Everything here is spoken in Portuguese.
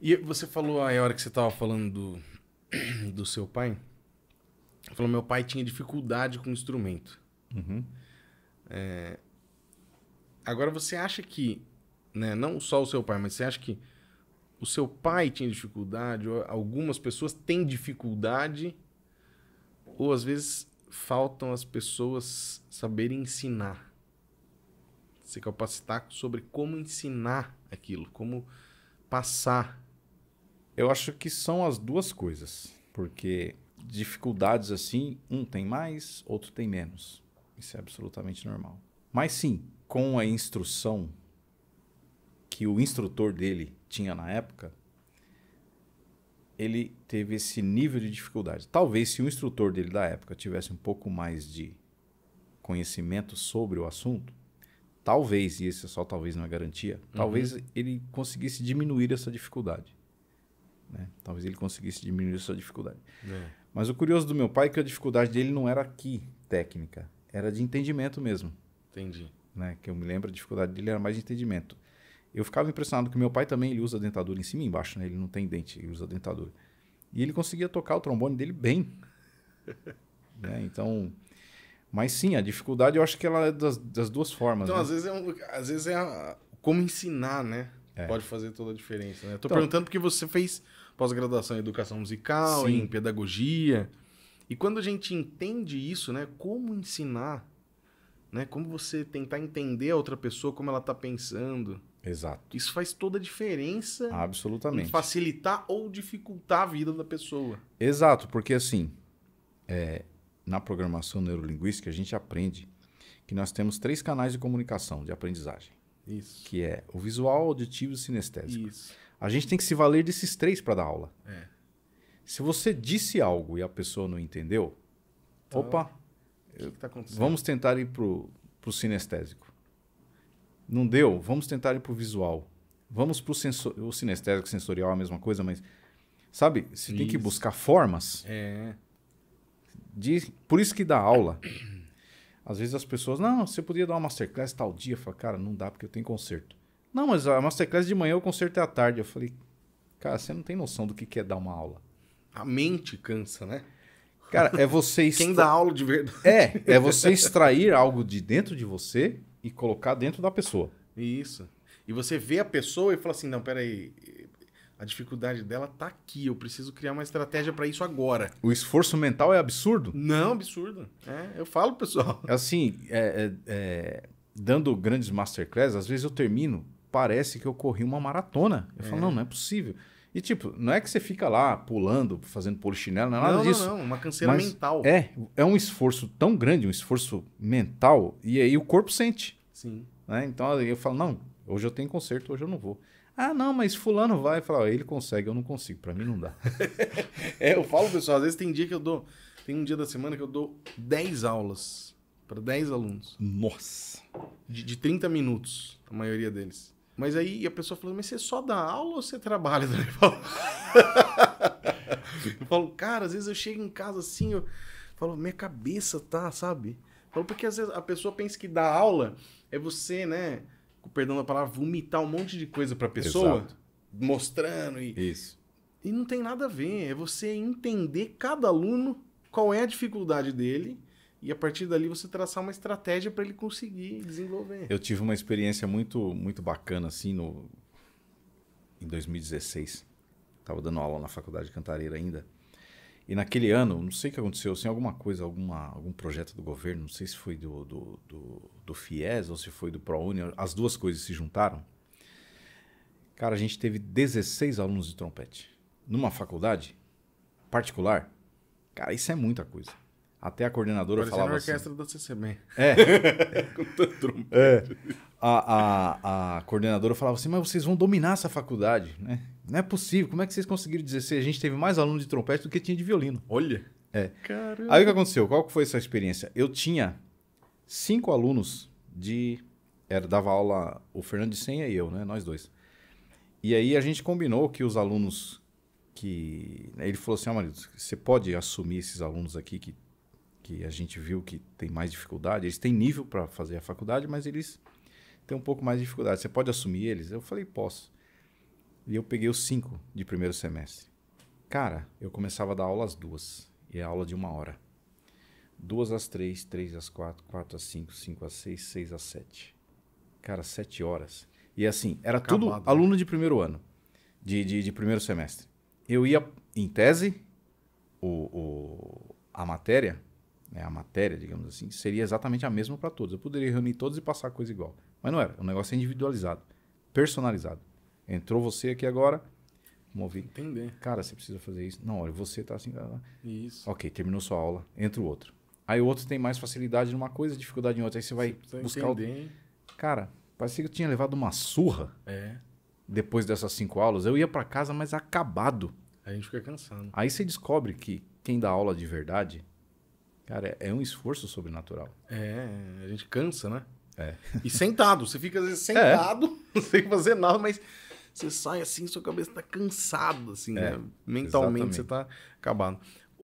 E você falou aí, a hora que você estava falando do, do seu pai, falou meu pai tinha dificuldade com o instrumento. Uhum. É, agora você acha que, né, não só o seu pai, mas você acha que o seu pai tinha dificuldade, ou algumas pessoas têm dificuldade, ou às vezes faltam as pessoas saberem ensinar. Se capacitar sobre como ensinar aquilo, como passar eu acho que são as duas coisas, porque dificuldades assim, um tem mais, outro tem menos. Isso é absolutamente normal. Mas sim, com a instrução que o instrutor dele tinha na época, ele teve esse nível de dificuldade. Talvez se o instrutor dele da época tivesse um pouco mais de conhecimento sobre o assunto, talvez, e esse só talvez não é garantia, talvez uhum. ele conseguisse diminuir essa dificuldade. Né? Talvez ele conseguisse diminuir sua dificuldade. É. Mas o curioso do meu pai é que a dificuldade dele não era aqui, técnica, era de entendimento mesmo. Entendi. Né? Que eu me lembro, a dificuldade dele era mais de entendimento. Eu ficava impressionado que meu pai também ele usa dentadura em cima e embaixo, né? ele não tem dente, ele usa dentadura. E ele conseguia tocar o trombone dele bem. né? Então, mas sim, a dificuldade eu acho que ela é das, das duas formas. Então, né? às vezes é, um, às vezes é a, como ensinar, né? É. Pode fazer toda a diferença, né? Estou então, perguntando porque você fez pós-graduação em educação musical, sim. em pedagogia. E quando a gente entende isso, né? Como ensinar, né? Como você tentar entender a outra pessoa, como ela está pensando. Exato. Isso faz toda a diferença. Absolutamente. Em facilitar ou dificultar a vida da pessoa. Exato, porque assim, é, na programação neurolinguística a gente aprende que nós temos três canais de comunicação, de aprendizagem. Isso. Que é o visual, auditivo e sinestésico. Isso. A gente tem que se valer desses três para dar aula. É. Se você disse algo e a pessoa não entendeu, então, opa, que que tá vamos tentar ir para o sinestésico. Não deu? Vamos tentar ir para o visual. Vamos para sensor, o sinestésico, sensorial é a mesma coisa, mas sabe, você isso. tem que buscar formas. É. De, por isso que dá aula. Às vezes as pessoas, não, você podia dar uma masterclass tal dia. Eu falo, cara, não dá porque eu tenho concerto. Não, mas a masterclass de manhã, o concerto é à tarde. Eu falei, cara, você não tem noção do que é dar uma aula. A mente cansa, né? Cara, é você... Extra... Quem dá aula de verdade. É, é você extrair algo de dentro de você e colocar dentro da pessoa. Isso. E você vê a pessoa e fala assim, não, peraí, a dificuldade dela tá aqui. Eu preciso criar uma estratégia para isso agora. O esforço mental é absurdo? Não, absurdo. É, eu falo, pessoal. É assim, é, é, é, dando grandes masterclass, às vezes eu termino, parece que eu corri uma maratona. Eu falo, é. não, não é possível. E, tipo, não é que você fica lá pulando, fazendo polichinelo, não é nada não, disso. Não, não, uma canseira mental. É, é um esforço tão grande, um esforço mental, e aí o corpo sente. Sim. Né? Então eu falo, não, hoje eu tenho concerto, hoje eu não vou. Ah, não, mas fulano vai. e fala, ele consegue, eu não consigo, para mim não dá. é, eu falo, pessoal, às vezes tem dia que eu dou, tem um dia da semana que eu dou 10 aulas para 10 alunos. Nossa! De, de 30 minutos, a maioria deles. Mas aí a pessoa fala, mas você só dá aula ou você trabalha? Eu falo, eu falo cara, às vezes eu chego em casa assim, eu falo, minha cabeça tá, sabe? Eu falo, porque às vezes a pessoa pensa que dar aula é você, né? com perdão da palavra, vomitar um monte de coisa a pessoa, Exato. mostrando e. Isso. E não tem nada a ver. É você entender cada aluno qual é a dificuldade dele e a partir dali você traçar uma estratégia para ele conseguir desenvolver. Eu tive uma experiência muito muito bacana assim no em 2016. estava dando aula na faculdade de Cantareira ainda. E naquele ano, não sei o que aconteceu, assim, alguma coisa, alguma, algum projeto do governo, não sei se foi do, do, do, do FIES ou se foi do ProUni, as duas coisas se juntaram. Cara, a gente teve 16 alunos de trompete. Numa faculdade particular, cara, isso é muita coisa. Até a coordenadora Parecendo falava. Parecendo a assim. orquestra assim, CCB. É. Com tanto trompete. É. A, a, a coordenadora falava assim, mas vocês vão dominar essa faculdade, né? Não é possível. Como é que vocês conseguiram 16? A gente teve mais aluno de trompete do que tinha de violino. Olha. É. Caramba. Aí o que aconteceu? Qual foi essa experiência? Eu tinha cinco alunos de. Era, dava aula o Fernando de Senha e eu, né? Nós dois. E aí a gente combinou que os alunos que. Né, ele falou assim: ah, marido, você pode assumir esses alunos aqui que, que a gente viu que tem mais dificuldade? Eles têm nível para fazer a faculdade, mas eles têm um pouco mais de dificuldade. Você pode assumir eles? Eu falei: posso. E eu peguei os cinco de primeiro semestre. Cara, eu começava a dar aula às duas. E é aula de uma hora. Duas às três, três às quatro, quatro às cinco, cinco às seis, seis às sete. Cara, sete horas. E assim, era Acabado, tudo né? aluno de primeiro ano. De, de, de, primeiro semestre. Eu ia, em tese, o, o a matéria, né, a matéria, digamos assim, seria exatamente a mesma para todos. Eu poderia reunir todos e passar a coisa igual. Mas não era. O negócio é individualizado, personalizado. Entrou você aqui agora, vamos ouvir. Entender. Cara, você precisa fazer isso. Não, olha, você tá assim. Isso. Ok, terminou sua aula, entra o outro. Aí o outro tem mais facilidade numa coisa, dificuldade em outra. Aí você vai você buscar entender. o. Cara, parecia que eu tinha levado uma surra. É. Depois dessas cinco aulas, eu ia para casa mais acabado. a gente fica cansado. Aí você descobre que quem dá aula de verdade, cara, é um esforço sobrenatural. É, a gente cansa, né? É. E sentado, você fica às vezes é. sentado, é. sem fazer nada, mas você sai assim, sua cabeça tá cansada, assim, é, né? Mentalmente exatamente. você tá acabado.